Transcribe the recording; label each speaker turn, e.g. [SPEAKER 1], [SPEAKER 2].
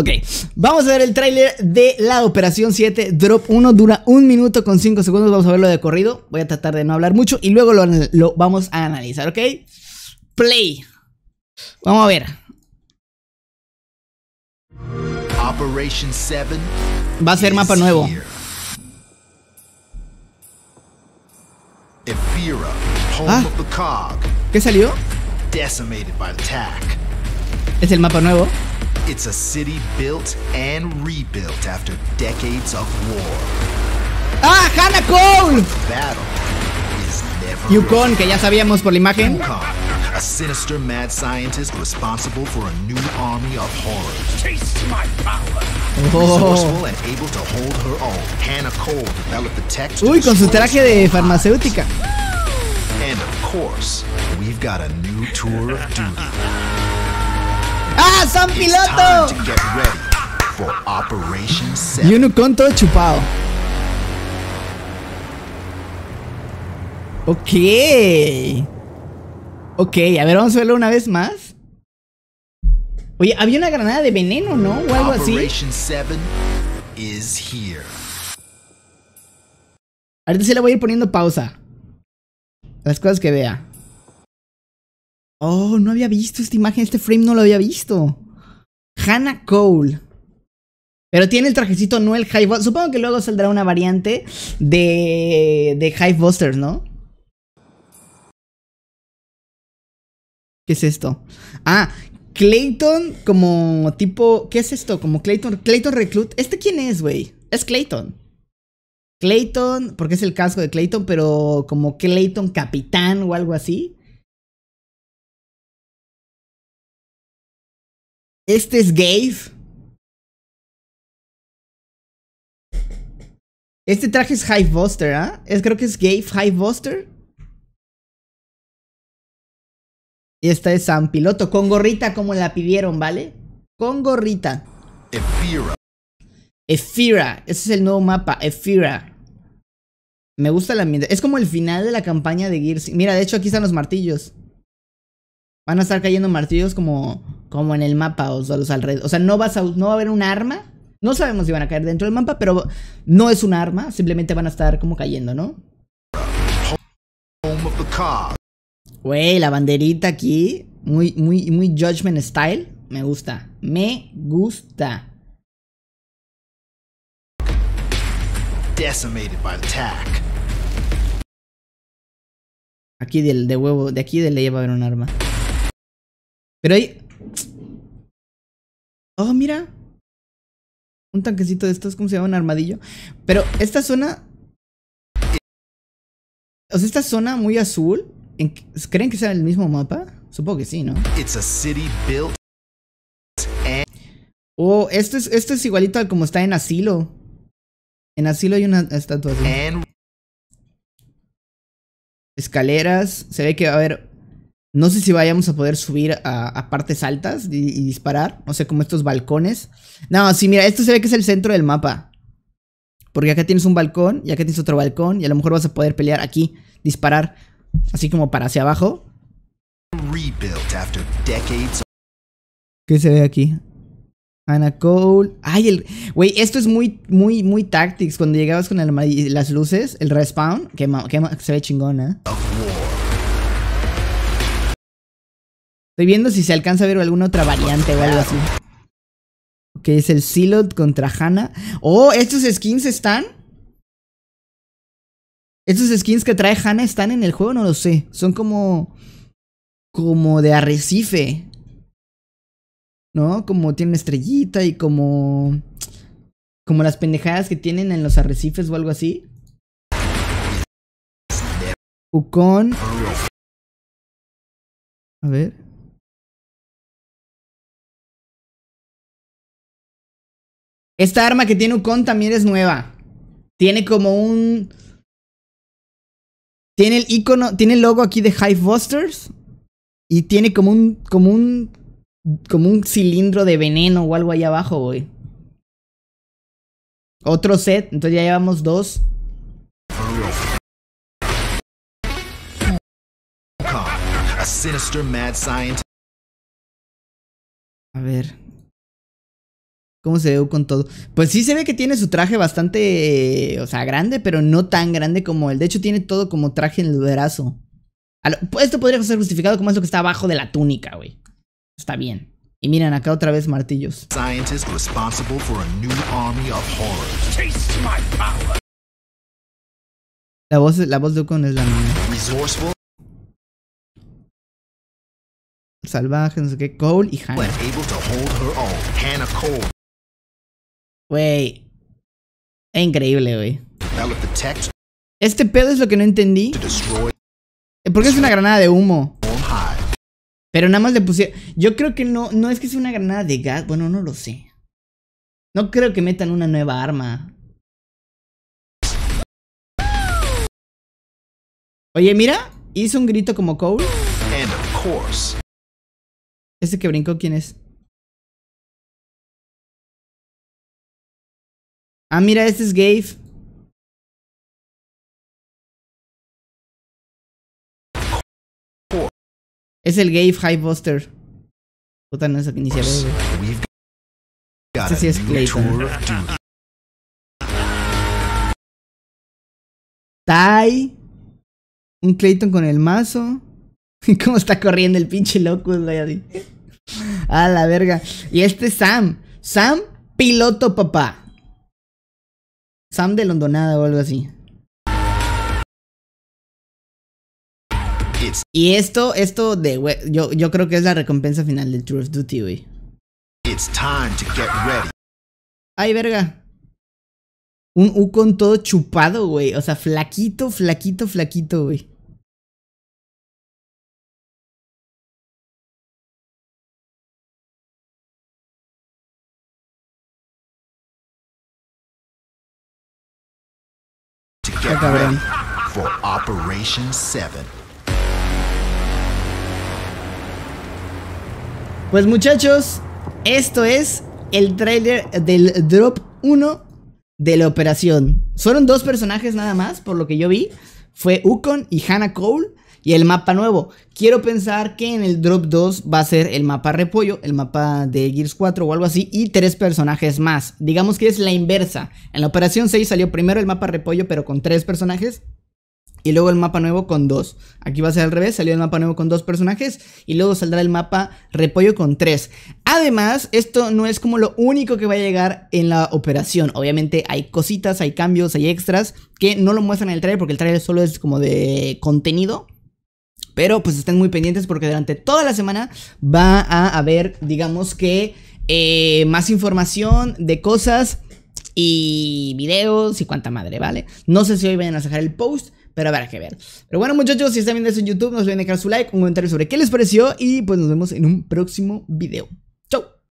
[SPEAKER 1] Ok, vamos a ver el tráiler de la Operación 7 Drop 1, dura un minuto con 5 segundos, vamos a verlo de corrido, voy a tratar de no hablar mucho y luego lo, vamos a analizar, ¿ok? Play. Vamos a ver. Operation 7 Va a ser mapa nuevo. Ah. the ¿Qué salió? Decimated by attack. Es el mapa nuevo. It's a city built and rebuilt after decades of war. ¡Ah, Hannah Cole! Yukon, que ya sabíamos por la imagen. a sinister mad scientist responsible for a new army of horrors. Taste my power. Oh. Resourceful and able to hold her own, Hannah Cole developed the tech. Uy, con su traje de farmacéutica. And of course, we've got a new tour of duty. ¡Ah, San Piloto! Y con todo chupado. Ok. Ok, a ver, vamos a verlo una vez más. Oye, había una granada de veneno, ¿no? O algo así. Ahorita sí le voy a ir poniendo pausa. Las cosas que vea. Oh, no había visto esta imagen, este frame no lo había visto. Hannah Cole. Pero tiene el trajecito, no el Buster. Supongo que luego saldrá una variante de, de Hive ¿no? ¿Qué es esto? Ah, Clayton como tipo... ¿Qué es esto? Como Clayton... Clayton Reclut. ¿Este quién es, güey? Es Clayton. Clayton, porque es el casco de Clayton, pero como Clayton Capitán o algo así. Este es Gave. Este traje es Hive Buster, ¿ah? Es, creo que es Gave Hive Buster. Y esta es San Piloto, con gorrita como la pidieron, ¿vale? Con gorrita. Ephira. Ephira, ese es el nuevo mapa, Ephira. Me gusta la ambiente. Es como el final de la campaña de Gears. Mira, de hecho aquí están los martillos. Van a estar cayendo martillos como como en el mapa o a los alrededores. O sea, no, vas a, no va a haber un arma. No sabemos si van a caer dentro del mapa, pero no es un arma. Simplemente van a estar como cayendo, ¿no? Güey, la banderita aquí. Muy, muy, muy Judgment Style. Me gusta. Me gusta. Decimated by Aquí del de huevo, de aquí de le va a haber un arma. Pero ahí Oh, mira. Un tanquecito de estos, ¿cómo se llama? Un armadillo. Pero esta zona... O sea, esta zona muy azul... ¿Creen que sea el mismo mapa? Supongo que sí, ¿no? Oh, esto es, esto es igualito al como está en Asilo. En Asilo hay una estatua así. Escaleras. Se ve que va a haber no sé si vayamos a poder subir a, partes altas y, disparar. No sé, como estos balcones. No, sí, mira, esto se ve que es el centro del mapa. Porque acá tienes un balcón y acá tienes otro balcón. Y a lo mejor vas a poder pelear aquí, disparar. Así como para hacia abajo. ¿Qué se ve aquí? Ana Cole. Ay, el. Güey, esto es muy, muy, muy tactics. Cuando llegabas con las luces, el respawn, que, que se ve chingón, ¿eh? Estoy viendo si se alcanza a ver alguna otra variante o algo así. Ok, es el Silot contra Hannah. Oh, estos skins están. Estos skins que trae Hannah están en el juego, no lo sé. Son como. Como de arrecife. ¿No? Como tiene estrellita y como. Como las pendejadas que tienen en los arrecifes o algo así. Ucon. A ver. Esta arma que tiene Ucon también es nueva. Tiene como un... Tiene el icono, tiene el logo aquí de Busters. Y tiene como un, como un, como un cilindro de veneno o algo ahí abajo, güey. Otro set, entonces ya llevamos dos. A ver, ¿Cómo se ve con todo? Pues sí se ve que tiene su traje bastante, eh, o sea, grande, pero no tan grande como el. De hecho, tiene todo como traje en el brazo. Pues, esto podría ser justificado como eso que está abajo de la túnica, güey. Está bien. Y miren, acá otra vez martillos. La voz, la voz de Ocon es la misma. Salvaje, no sé qué. Cole y Hannah. Wey Es increíble, wey Este pedo es lo que no entendí. Eh, ¿Por qué es una granada de humo. Pero nada más le pusieron. Yo creo que no. No es que sea una granada de gas. Bueno, no lo sé. No creo que metan una nueva arma. Oye, mira. Hizo un grito como Cole. Ese este que brincó, ¿quién es? Ah, mira, este es Gabe. Es el Gabe Buster. Puta, no es que inicial. Este sí es Clayton. Ty Un Clayton con el mazo. ¿Cómo está corriendo el pinche loco, A la verga. Y este es Sam. Sam, piloto papá. Sam de Londonada o algo así. Y esto, esto de, güey, yo, creo que es la recompensa final del True of Duty, güey. Ay, verga. Un U con todo chupado, güey. O sea, flaquito, flaquito, flaquito, güey. Pues muchachos, esto es el trailer del Drop 1 de la operación. Fueron dos personajes nada más, por lo que yo vi. Fue Ukon y Hannah Cole y el mapa nuevo. Quiero pensar que en el drop 2 va a ser el mapa repollo, el mapa de Gears 4 o algo así, y tres personajes más. Digamos que es la inversa. En la operación 6 salió primero el mapa repollo, pero con tres personajes. Y luego el mapa nuevo con dos. Aquí va a ser al revés, salió el mapa nuevo con dos personajes y luego saldrá el mapa repollo con tres. Además, esto no es como lo único que va a llegar en la operación. Obviamente hay cositas, hay cambios, hay extras que no lo muestran en el trailer porque el trailer solo es como de contenido pero pues estén muy pendientes porque durante toda la semana va a haber, digamos que, eh, más información de cosas y videos y cuánta madre, ¿vale? No sé si hoy vayan a sacar el post, pero a habrá que ver. Pero bueno, muchachos, si están viendo eso en YouTube, nos olviden dejar su like, un comentario sobre qué les pareció y pues nos vemos en un próximo video.